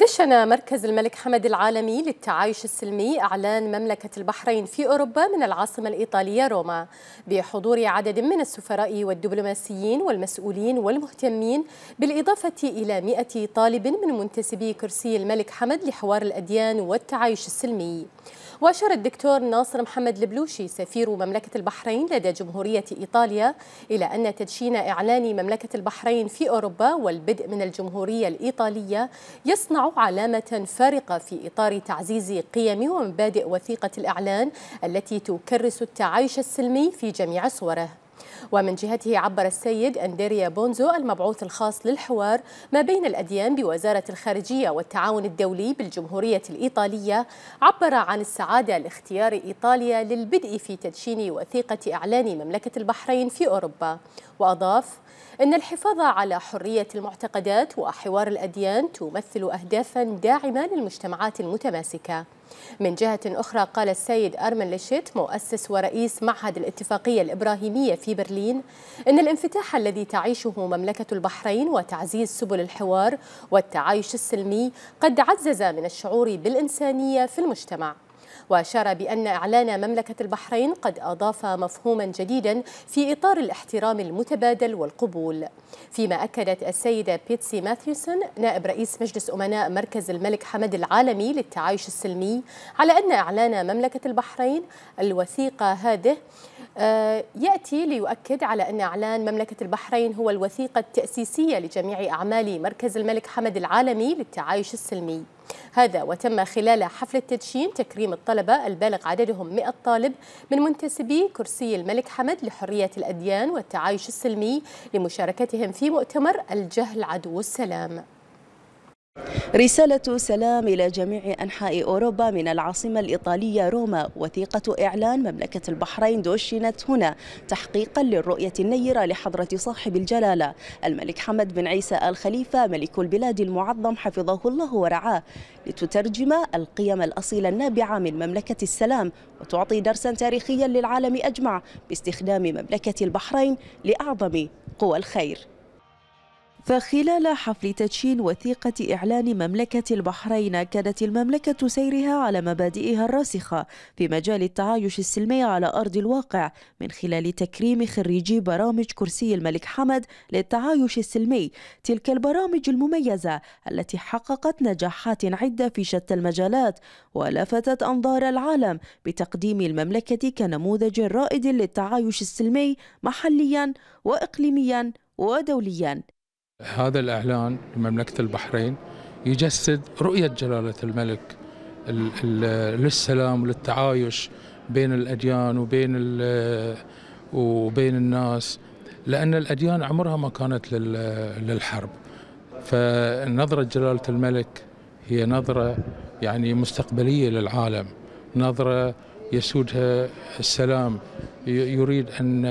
دشن مركز الملك حمد العالمي للتعايش السلمي أعلان مملكة البحرين في أوروبا من العاصمة الإيطالية روما بحضور عدد من السفراء والدبلوماسيين والمسؤولين والمهتمين بالإضافة إلى 100 طالب من منتسبي كرسي الملك حمد لحوار الأديان والتعايش السلمي وأشار الدكتور ناصر محمد البلوشي سفير مملكة البحرين لدى جمهورية إيطاليا إلى أن تدشين إعلان مملكة البحرين في أوروبا والبدء من الجمهورية الإيطالية يصنع علامة فارقة في إطار تعزيز قيم ومبادئ وثيقة الإعلان التي تكرس التعايش السلمي في جميع صوره ومن جهته عبر السيد أندريا بونزو المبعوث الخاص للحوار ما بين الأديان بوزارة الخارجية والتعاون الدولي بالجمهورية الإيطالية عبر عن السعادة لاختيار إيطاليا للبدء في تدشين وثيقة إعلان مملكة البحرين في أوروبا وأضاف أن الحفاظ على حرية المعتقدات وحوار الأديان تمثل أهدافا داعمة للمجتمعات المتماسكة من جهة أخرى قال السيد أرمن ليشيت مؤسس ورئيس معهد الاتفاقية الإبراهيمية في برلين إن الانفتاح الذي تعيشه مملكة البحرين وتعزيز سبل الحوار والتعايش السلمي قد عزز من الشعور بالإنسانية في المجتمع وأشار بأن إعلان مملكة البحرين قد أضاف مفهوما جديدا في إطار الاحترام المتبادل والقبول فيما أكدت السيدة بيتسي ماثيوسون نائب رئيس مجلس أمناء مركز الملك حمد العالمي للتعايش السلمي على أن إعلان مملكة البحرين الوثيقة هذه آه، يأتي ليؤكد على أن إعلان مملكة البحرين هو الوثيقة التأسيسية لجميع أعمال مركز الملك حمد العالمي للتعايش السلمي هذا وتم خلال حفل التدشين تكريم الطلبة البالغ عددهم 100 طالب من منتسبي كرسي الملك حمد لحرية الأديان والتعايش السلمي لمشاركتهم في مؤتمر الجهل عدو السلام رسالة سلام إلى جميع أنحاء أوروبا من العاصمة الإيطالية روما وثيقة إعلان مملكة البحرين دوشنت هنا تحقيقا للرؤية النيرة لحضرة صاحب الجلالة الملك حمد بن عيسى آل خليفة ملك البلاد المعظم حفظه الله ورعاه لتترجم القيم الأصيلة النابعة من مملكة السلام وتعطي درسا تاريخيا للعالم أجمع باستخدام مملكة البحرين لأعظم قوى الخير فخلال حفل تدشين وثيقة إعلان مملكة البحرين كانت المملكة سيرها على مبادئها الراسخة في مجال التعايش السلمي على أرض الواقع من خلال تكريم خريجي برامج كرسي الملك حمد للتعايش السلمي تلك البرامج المميزة التي حققت نجاحات عدة في شتى المجالات ولفتت أنظار العالم بتقديم المملكة كنموذج رائد للتعايش السلمي محليا وإقليميا ودوليا هذا الإعلان لمملكة البحرين يجسد رؤية جلالة الملك للسلام وللتعايش بين الأديان وبين وبين الناس لأن الأديان عمرها ما كانت للحرب فنظرة جلالة الملك هي نظرة يعني مستقبلية للعالم نظرة يسودها السلام يريد أن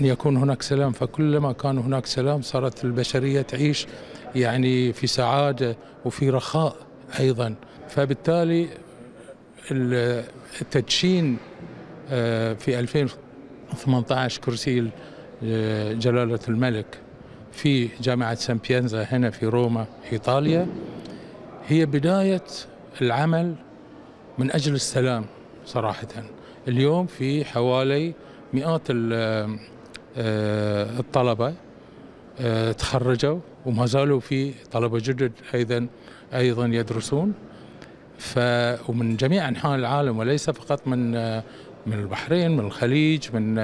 أن يكون هناك سلام فكلما كان هناك سلام صارت البشرية تعيش يعني في سعادة وفي رخاء أيضا فبالتالي التدشين آه، في 2018 كرسي آه، جلالة الملك في جامعة بيانزا هنا في روما إيطاليا هي بداية العمل من أجل السلام صراحة اليوم في حوالي مئات آه، الطلبة آه، تخرجوا وما زالوا في طلبة جدد أيضا أيضا يدرسون ف ومن جميع أنحاء العالم وليس فقط من آه، من البحرين من الخليج من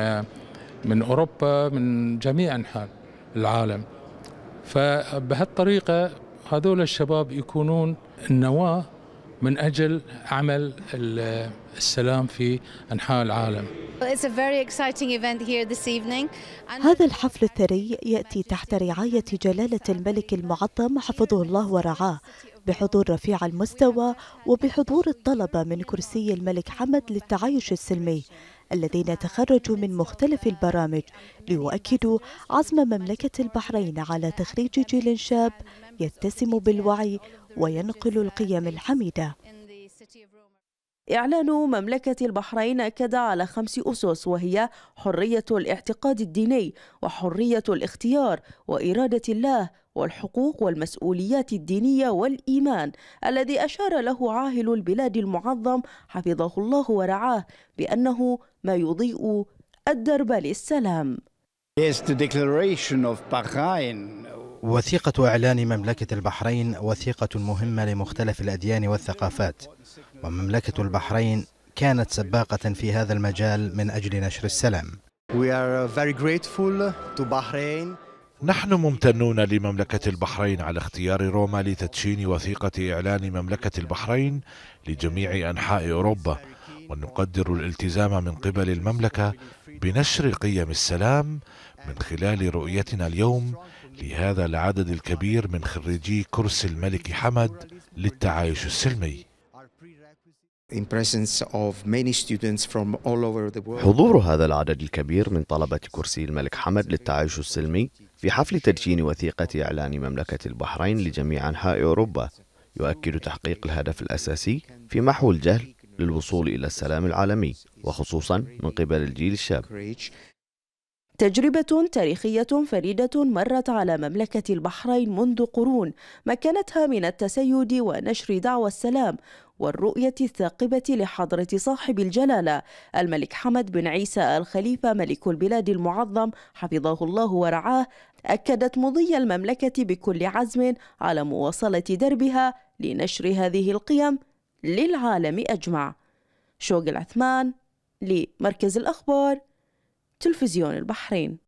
من أوروبا من جميع أنحاء العالم فبهالطريقة هذول الشباب يكونون النواة من أجل عمل السلام في أنحاء العالم هذا الحفل الثري يأتي تحت رعاية جلالة الملك المعظم حفظه الله ورعاه بحضور رفيع المستوى وبحضور الطلبة من كرسي الملك حمد للتعايش السلمي الذين تخرجوا من مختلف البرامج ليؤكدوا عزم مملكة البحرين على تخريج جيل شاب يتسم بالوعي وينقل القيم الحميدة إعلان مملكة البحرين أكد على خمس أسس وهي حرية الاعتقاد الديني وحرية الاختيار وإرادة الله والحقوق والمسؤوليات الدينية والإيمان الذي أشار له عاهل البلاد المعظم حفظه الله ورعاه بأنه ما يضيء الدرب للسلام. Yes, the declaration of Bahrain وثيقة إعلان مملكة البحرين وثيقة مهمة لمختلف الأديان والثقافات ومملكة البحرين كانت سباقة في هذا المجال من أجل نشر السلام uh, نحن ممتنون لمملكة البحرين على اختيار روما لتدشين وثيقة إعلان مملكة البحرين لجميع أنحاء أوروبا ونقدر الالتزام من قبل المملكة بنشر قيم السلام من خلال رؤيتنا اليوم لهذا العدد الكبير من خريجي كرسي الملك حمد للتعايش السلمي حضور هذا العدد الكبير من طلبة كرسي الملك حمد للتعايش السلمي في حفل تدشين وثيقة إعلان مملكة البحرين لجميع أنحاء أوروبا يؤكد تحقيق الهدف الأساسي في محو الجهل للوصول إلى السلام العالمي وخصوصا من قبل الجيل الشاب تجربة تاريخية فريدة مرت على مملكة البحرين منذ قرون مكنتها من التسيد ونشر دعوى السلام والرؤية الثاقبة لحضرة صاحب الجلالة الملك حمد بن عيسى الخليفة ملك البلاد المعظم حفظه الله ورعاه أكدت مضي المملكة بكل عزم على مواصلة دربها لنشر هذه القيم للعالم أجمع شوق العثمان لمركز الأخبار تلفزيون البحرين